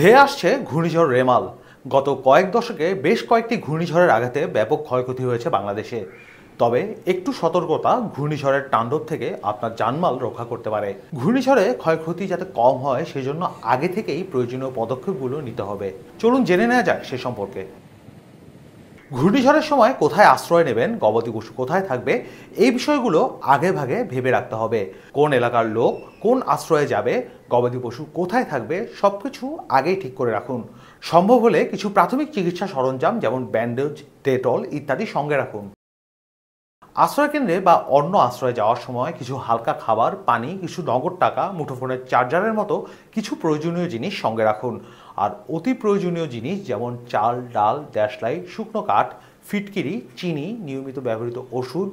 ধেয়ে আসছে ঘূর্ণিঝড় রেমাল গত কয়েক দশকে বেশ কয়েকটি ঘূর্ণিঝড়ের আঘাতে ব্যাপক ক্ষয়ক্ষতি হয়েছে বাংলাদেশে তবে একটু সতর্কতা ঘূর্ণিঝড়ের তাণ্ডব থেকে আপনার জানমাল রক্ষা করতে পারে ঘূর্ণিঝড়ে ক্ষয়ক্ষতি যাতে কম হয় সেজন্য আগে থেকেই প্রয়োজনীয় পদক্ষেপগুলো নিতে হবে চলুন জেনে নেওয়া যাক সে সম্পর্কে ঘূর্ণিঝড়ের সময় কোথায় আশ্রয় নেবেন গবাদি পশু কোথায় থাকবে এই বিষয়গুলো আগে ভাগে ভেবে রাখতে হবে কোন এলাকার লোক কোন আশ্রয়ে যাবে গবাদি পশু কোথায় থাকবে সব কিছু আগেই ঠিক করে রাখুন সম্ভব হলে কিছু প্রাথমিক চিকিৎসা সরঞ্জাম যেমন ব্যান্ডেজ ডেটল ইত্যাদি সঙ্গে রাখুন আশ্রয়কেন্দ্রে বা অন্য আশ্রয়ে যাওয়ার সময় কিছু হালকা খাবার পানি কিছু নগদ টাকা মুঠোফোনের চার্জারের মতো কিছু প্রয়োজনীয় জিনিস সঙ্গে রাখুন আর অতি প্রয়োজনীয় জিনিস যেমন চাল ডাল দেশলাই শুকনো কাঠ ফিটকিরি চিনি নিয়মিত ব্যবহৃত ওষুধ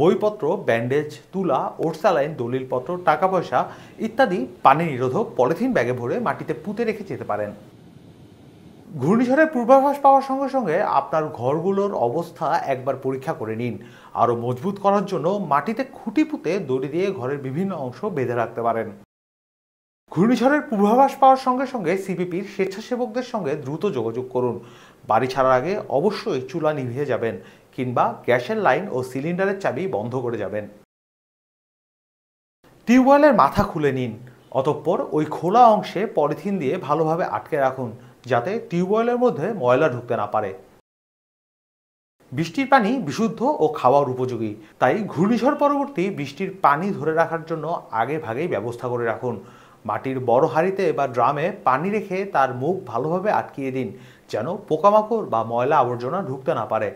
বইপত্র ব্যান্ডেজ তুলা ওরসালাইন দলিলপত্র টাকা পয়সা ইত্যাদি পানি নিরোধক পলিথিন ব্যাগে ভরে মাটিতে পুঁতে রেখে যেতে পারেন ঘূর্ণিঝড়ের পূর্বাভাস পাওয়ার সঙ্গে সঙ্গে আপনার ঘরগুলোর অবস্থা একবার পরীক্ষা করে নিন আরও মজবুত করার জন্য মাটিতে খুঁটি পুঁতে দড়ি দিয়ে ঘরের বিভিন্ন অংশ বেঁধে রাখতে পারেন ঘূর্ণিঝড়ের পূর্বাভাস পাওয়ার সঙ্গে সঙ্গে সিপিপির স্বেচ্ছাসেবকদের সঙ্গে দ্রুত যোগাযোগ করুন বাড়ি ছাড়ার আগে অবশ্যই চুলা নিভিয়ে যাবেন কিংবা গ্যাসের লাইন ও সিলিন্ডারের চাবি বন্ধ করে যাবেন টিউবওয়েলের মাথা খুলে নিন অতঃপর ওই খোলা অংশে পলিথিন দিয়ে ভালোভাবে আটকে রাখুন যাতে টিউবওয়েলের মধ্যে ময়লা ঢুকতে না পারে বৃষ্টির পানি বিশুদ্ধ ও খাওয়ার উপযোগী তাই ঘূর্ণিঝড় পরবর্তী বৃষ্টির পানি ধরে রাখার জন্য আগে ভাগেই ব্যবস্থা করে রাখুন মাটির বড় হাঁড়িতে বা ড্রামে পানি রেখে তার মুখ ভালোভাবে আটকিয়ে দিন যেন পোকামাকড় বা ময়লা আবর্জনা ঢুকতে না পারে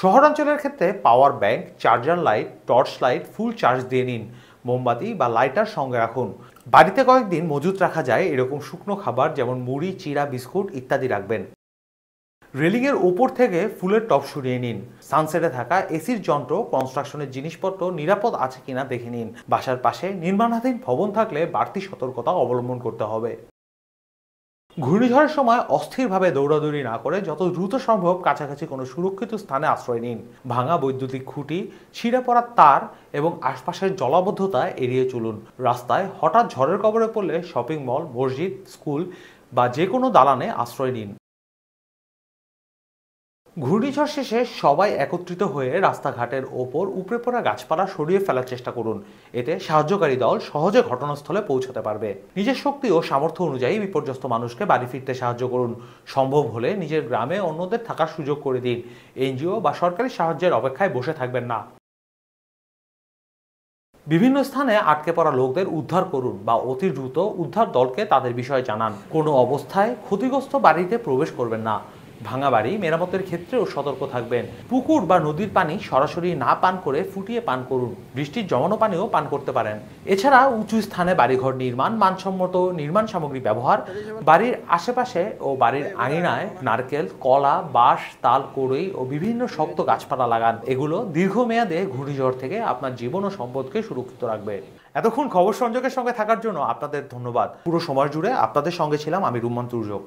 শহরাঞ্চলের ক্ষেত্রে power bank charger light torch light full charge দিয়ে নিন মোমবাতি বা লাইটার সঙ্গে রাখুন বাড়িতে কয়েকদিন মজুত রাখা যায় এরকম শুকনো খাবার যেমন মুড়ি চিরা বিস্কুট ইত্যাদি রাখবেন রেলিংয়ের ওপর থেকে ফুলের টপ সরিয়ে নিন সানসেটে থাকা এসির যন্ত্র কনস্ট্রাকশনের জিনিসপত্র নিরাপদ আছে কিনা দেখে নিন বাসার পাশে নির্মাণাধীন ভবন থাকলে বাড়তি সতর্কতা অবলম্বন করতে হবে ঘূর্ণিঝড়ের সময় অস্থিরভাবে দৌড়াদৌড়ি না করে যত দ্রুত সম্ভব কাছাকাছি কোনো সুরক্ষিত স্থানে আশ্রয় নিন ভাঙা বৈদ্যুতিক খুঁটি ছিঁড়ে পড়া তার এবং আশপাশের জলাবদ্ধতা এড়িয়ে চলুন রাস্তায় হঠাৎ ঝড়ের কবরে পড়লে শপিং মল মসজিদ স্কুল বা যে কোনো দালানে আশ্রয় নিন ঘূর্ণিঝড় শেষে সবাই একত্রিত হয়ে রাস্তাঘাটের ওপর উপরে পড়া গাছপালা সরিয়ে ফেলার চেষ্টা করুন এতে সাহায্যকারী দল সহজে ঘটনাস্থলে পৌঁছতে পারবে নিজের শক্তি ও সামর্থ্য অনুযায়ী বিপর্যস্ত মানুষকে বাড়ি ফিরতে সাহায্য করুন সম্ভব হলে নিজের গ্রামে অন্যদের থাকার সুযোগ করে দিন এনজিও বা সরকারি সাহায্যের অপেক্ষায় বসে থাকবেন না বিভিন্ন স্থানে আটকে পড়া লোকদের উদ্ধার করুন বা অতি দ্রুত উদ্ধার দলকে তাদের বিষয়ে জানান কোনো অবস্থায় ক্ষতিগ্রস্ত বাড়িতে প্রবেশ করবেন না ভাঙা বাড়ি মেরামতের ক্ষেত্রেও সতর্ক থাকবেন পুকুর বা নদীর পানি সরাসরি না পান করে ফুটিয়ে পান করুন বৃষ্টির জমানো পানিও পান করতে পারেন এছাড়া উঁচু স্থানে বাড়িঘর নির্মাণ মানসম্মত নির্মাণ সামগ্রী ব্যবহার বাড়ির আশেপাশে ও বাড়ির আঙিনায় নারকেল কলা বাঁশ তাল কড়ই ও বিভিন্ন শক্ত গাছপালা লাগান এগুলো দীর্ঘমেয়াদে ঘূর্ণিঝড় থেকে আপনার জীবন ও সম্পদকে সুরক্ষিত রাখবে এতক্ষণ খবর সংযোগের সঙ্গে থাকার জন্য আপনাদের ধন্যবাদ পুরো সময় জুড়ে আপনাদের সঙ্গে ছিলাম আমি রুমন্তুর্যোগ